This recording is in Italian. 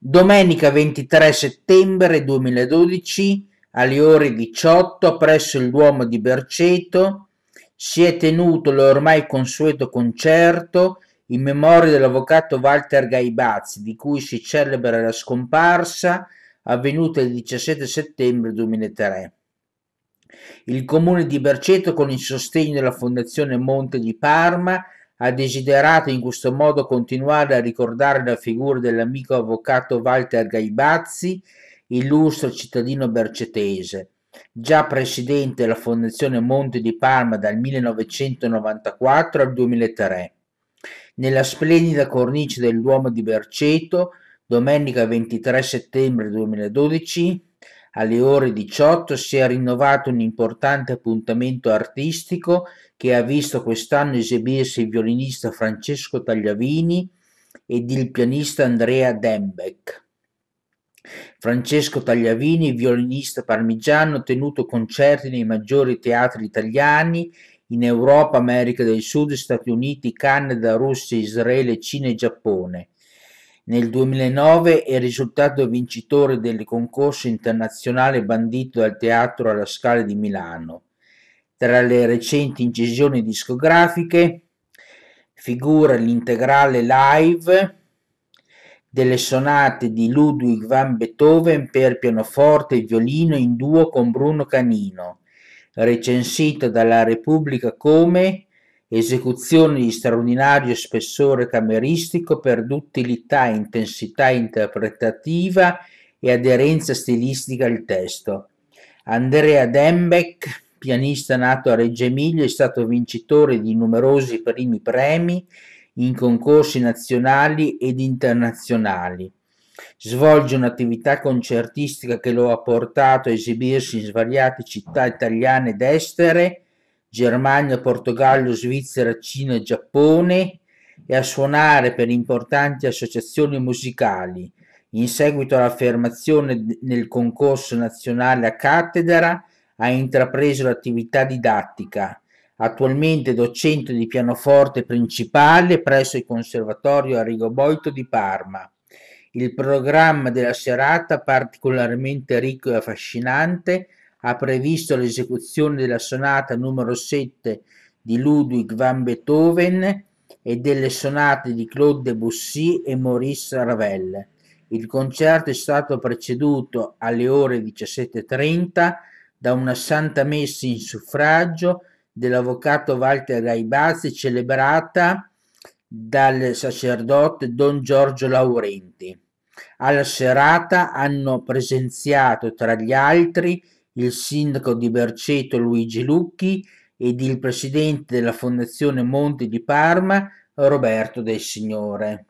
Domenica 23 settembre 2012 alle ore 18 presso il Duomo di Berceto si è tenuto l'ormai consueto concerto in memoria dell'avvocato Walter Gaibazzi di cui si celebra la scomparsa avvenuta il 17 settembre 2003. Il comune di Berceto con il sostegno della Fondazione Monte di Parma ha desiderato in questo modo continuare a ricordare la figura dell'amico avvocato Walter Gaibazzi, illustre cittadino bercetese, già presidente della Fondazione Monte di Parma dal 1994 al 2003. Nella splendida cornice del Duomo di Berceto, domenica 23 settembre 2012, alle ore 18 si è rinnovato un importante appuntamento artistico che ha visto quest'anno esibirsi il violinista Francesco Tagliavini ed il pianista Andrea Dembeck. Francesco Tagliavini, violinista parmigiano, ha tenuto concerti nei maggiori teatri italiani in Europa, America del Sud, Stati Uniti, Canada, Russia, Israele, Cina e Giappone. Nel 2009 è risultato vincitore del concorso internazionale bandito dal Teatro alla Scala di Milano. Tra le recenti incisioni discografiche figura l'integrale live delle sonate di Ludwig van Beethoven per pianoforte e violino in duo con Bruno Canino, recensito dalla Repubblica come esecuzioni di straordinario spessore cameristico per duttilità, intensità interpretativa e aderenza stilistica al testo. Andrea Dembeck, pianista nato a Reggio Emilia, è stato vincitore di numerosi primi premi in concorsi nazionali ed internazionali. Svolge un'attività concertistica che lo ha portato a esibirsi in svariate città italiane ed estere, Germania, Portogallo, Svizzera, Cina e Giappone e a suonare per importanti associazioni musicali. In seguito all'affermazione nel concorso nazionale a cattedra ha intrapreso l'attività didattica. Attualmente docente di pianoforte principale presso il Conservatorio Arrigo Boito di Parma. Il programma della serata, particolarmente ricco e affascinante, ha previsto l'esecuzione della sonata numero 7 di Ludwig van Beethoven e delle sonate di Claude Debussy e Maurice Ravel. Il concerto è stato preceduto alle ore 17.30 da una santa messa in suffragio dell'avvocato Walter Gaibazzi celebrata dal sacerdote Don Giorgio Laurenti. Alla serata hanno presenziato tra gli altri il sindaco di Berceto Luigi Lucchi ed il presidente della Fondazione Monti di Parma Roberto Del Signore.